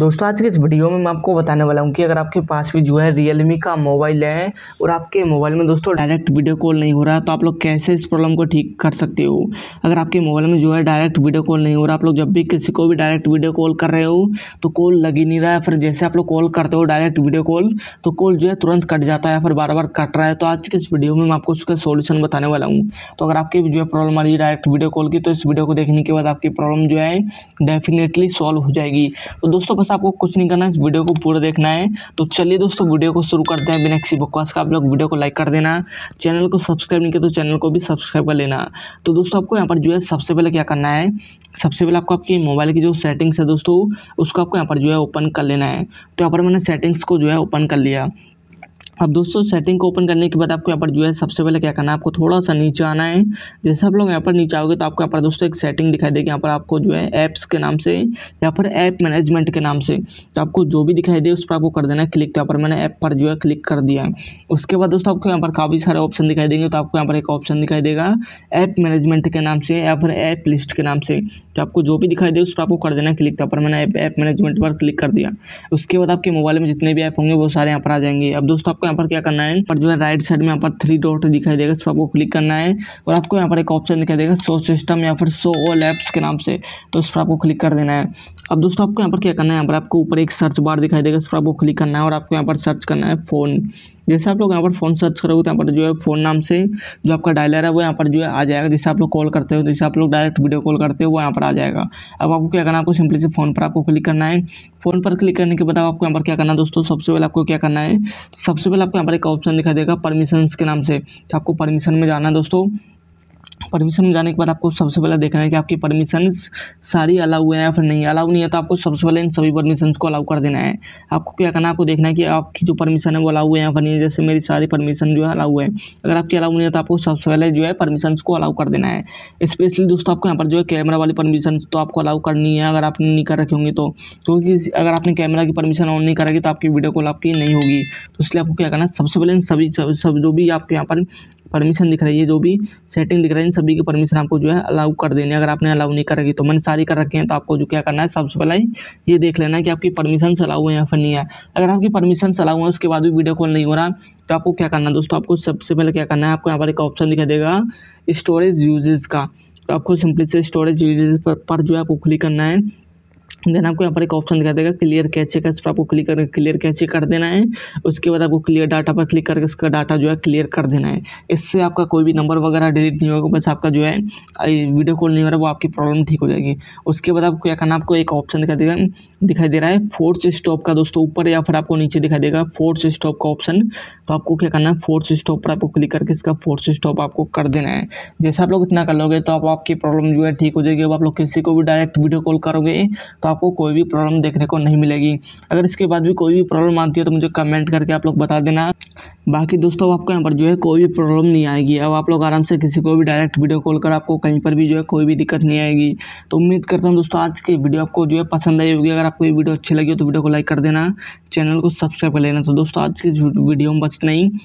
दोस्तों आज के इस वीडियो में मैं आपको बताने वाला हूँ कि अगर आपके पास भी जो है रियलमी का मोबाइल है और आपके मोबाइल में दोस्तों डायरेक्ट वीडियो कॉल नहीं हो रहा है तो आप लोग कैसे इस प्रॉब्लम को ठीक कर सकते हो अगर आपके मोबाइल में जो है डायरेक्ट वीडियो कॉल नहीं हो रहा आप लोग जब भी किसी को भी डायरेक्ट वीडियो कॉल कर रहे हो तो कॉल लग ही नहीं रहा है फिर जैसे आप लोग कॉल करते हो डायरेक्ट वीडियो कॉल तो कॉल जो है तुरंत कट जाता है फिर बार बार कट रहा है तो आज के इस वीडियो में मैं आपको उसका सोल्यूशन बताने वाला हूँ तो अगर आपकी जो है प्रॉब्लम आ रही है डायरेक्ट वीडियो कॉल की तो इस वीडियो को देखने के बाद आपकी प्रॉब्लम जो है डेफिनेटली सॉल्व हो जाएगी तो दोस्तों बस बस आपको कुछ नहीं करना है इस वीडियो को पूरा देखना है तो चलिए दोस्तों वीडियो को शुरू करते हैं बिना किसी बकवास का आप लोग वीडियो को लाइक कर देना चैनल को सब्सक्राइब नहीं किया तो चैनल को भी सब्सक्राइब कर लेना तो दोस्तों आपको यहाँ पर जो है सबसे पहले क्या करना है सबसे पहले आपको आपकी मोबाइल की जो सेटिंग्स है दोस्तों उसको आपको यहाँ पर जो है ओपन कर लेना है तो यहाँ पर मैंने सेटिंग्स को जो है ओपन कर लिया अब दोस्तों सेटिंग को ओपन करने के बाद आपको यहाँ पर जो है सबसे पहले क्या करना है आपको थोड़ा सा नीचे आना है जैसे आप लोग यहाँ पर नीचे आओगे तो आपको यहाँ पर दोस्तों एक सेटिंग दिखाई देगी यहाँ पर आपको जो है ऐप्स के नाम से या पर ऐप मैनेजमेंट के नाम से तो आपको जो भी दिखाई दे उस पर आपको कर देना है क्लिक तो यहाँ पर मैंने ऐप पर जो है क्लिक कर दिया है उसके बाद दोस्तों आपको यहाँ पर काफ़ी सारे ऑप्शन दिखाई देंगे तो आपको यहाँ पर एक ऑप्शन दिखाई देगा ऐप मैनेजमेंट के नाम से या फिर ऐप लिस्ट के नाम से तो आपको जो भी दिखाई दे उस पर आपको कर देना है क्लिक तो यहाँ पर मैंने ऐप मैनेजमेंट पर क्लिक कर दिया उसके बाद आपके मोबाइल में जितने भी ऐप होंगे वो सारे यहाँ पर आ जाएंगे अब दोस्तों आपको यहाँ पर क्या करना है और जो है राइट साइड में यहाँ पर थ्री डॉट दिखाई देगा इस आपको क्लिक करना है और आपको यहाँ पर एक ऑप्शन दिखाई देगा सो सिस्टम या फिर सो ऑल एप्स के नाम से तो उस पर आपको क्लिक कर देना है अब दोस्तों आपको यहाँ पर क्या करना है यहाँ पर आपको ऊपर एक सर्च बार दिखाई देगा इस पर आपको क्लिक करना है और आपको यहाँ पर सर्च करना है फ़ोन जैसे आप लोग यहाँ पर फ़ोन सर्च करोगे तो यहाँ पर जो है फ़ोन नाम से जो आपका डायलर है वो यहाँ पर जो है आ जाएगा जैसे आप लोग कॉल करते हो जैसे आप लोग डायरेक्ट वीडियो कॉल करते हो वो यहाँ पर आ जाएगा अब आपको क्या करना है आपको सिंपली से फ़ोन पर आपको क्लिक करना है फ़ोन पर क्लिक करने के बाद आपको यहाँ पर क्या करना है दोस्तों सबसे पहले आपको क्या करना है सबसे पहले आपको यहाँ पर एक ऑप्शन दिखाई देगा परमिशन के नाम से तो आपको परमिशन में जाना है दोस्तों परमिशन में जाने के बाद आपको सबसे पहले देखना है कि आपकी परमिशंस सारी अलाउ हैं या फिर नहीं अलाउ नहीं है तो आपको सबसे पहले इन सभी परमिशंस को अलाउ कर देना है आपको क्या करना है आपको देखना है कि आपकी जो परमिशन है वो अलाउ है या फिर नहीं जैसे मेरी सारी परमिशन जो है अलाउ है अगर आपकी अलाउ नहीं है तो आपको सबसे पहले जो है परमिशन को अलाउ कर देना है स्पेशली दोस्तों आपको यहाँ पर जो है कैमरा वाली परमिशन तो आपको अलाउ करनी है अगर आपने नहीं कर रखी होंगी तो क्योंकि अगर आपने कैमरा की परमिशन ऑन नहीं करेगी तो आपकी वीडियो कॉल आपकी नहीं होगी तो इसलिए आपको क्या करना है सबसे पहले इन सभी सब जो भी आपके यहाँ पर परमिशन दिख रही है जो भी सेटिंग दिख रही है इन सभी की परमिशन आपको जो है अलाउ कर देनी है अगर आपने अलाउ नहीं तो कर रखी तो मैंने सारी कर रखे हैं तो आपको जो क्या करना है सबसे पहले ये देख लेना है कि आपकी परमिशन अलाउ है या फिर नहीं है अगर आपकी परमिशन अलाउ है उसके बाद भी वीडियो कॉल नहीं हो रहा तो आपको क्या करना है दोस्तों आपको सबसे पहले क्या करना है आपको यहाँ पर एक ऑप्शन दिखाई देगा स्टोरेज यूजेज का तो आपको सिंपली से स्टोरेज यूजेज पर जो है आपको क्लिक करना है देन आपको यहाँ पर एक ऑप्शन दिखा देगा क्लियर कैचे का इस पर आपको क्लिक करके क्लियर कैचे कर देना है उसके बाद आपको क्लियर डाटा पर क्लिक करके इसका डाटा जो है क्लियर कर देना है इससे आपका कोई भी नंबर वगैरह डिलीट नहीं होगा बस आपका जो है वीडियो कॉल नहीं हो रहा वो आपकी प्रॉब्लम ठीक हो जाएगी उसके बाद आपको क्या करना आपको एक ऑप्शन दिखा देगा दिखाई दे रहा है फोर्थ स्टॉप का दोस्तों ऊपर या फिर आपको नीचे दिखाई देगा फोर्थ स्टॉप का ऑप्शन तो आपको क्या करना है फोर्थ स्टॉप पर आपको क्लिक करके इसका फोर्थ स्टॉप आपको कर देना है जैसे आप लोग इतना कर लोगे तो आपकी प्रॉब्लम जो है ठीक हो जाएगी अब आप लोग किसी को भी डायरेक्ट वीडियो कॉल करोगे तो आपको कोई भी प्रॉब्लम देखने को नहीं मिलेगी अगर इसके बाद भी कोई भी प्रॉब्लम आती है तो मुझे कमेंट करके आप लोग बता देना बाकी दोस्तों आपको यहाँ पर जो है कोई भी प्रॉब्लम नहीं आएगी अब आप लोग आराम से किसी को भी डायरेक्ट वीडियो कॉल कर आपको कहीं पर भी जो है कोई भी दिक्कत नहीं आएगी तो उम्मीद करता हूँ दोस्तों आज की वीडियो आपको जो है पसंद आई होगी अगर आपको ये वीडियो अच्छी लगी हो तो वीडियो को लाइक कर देना चैनल को सब्सक्राइब कर लेना तो दोस्तों आज की वीडियो में बस नहीं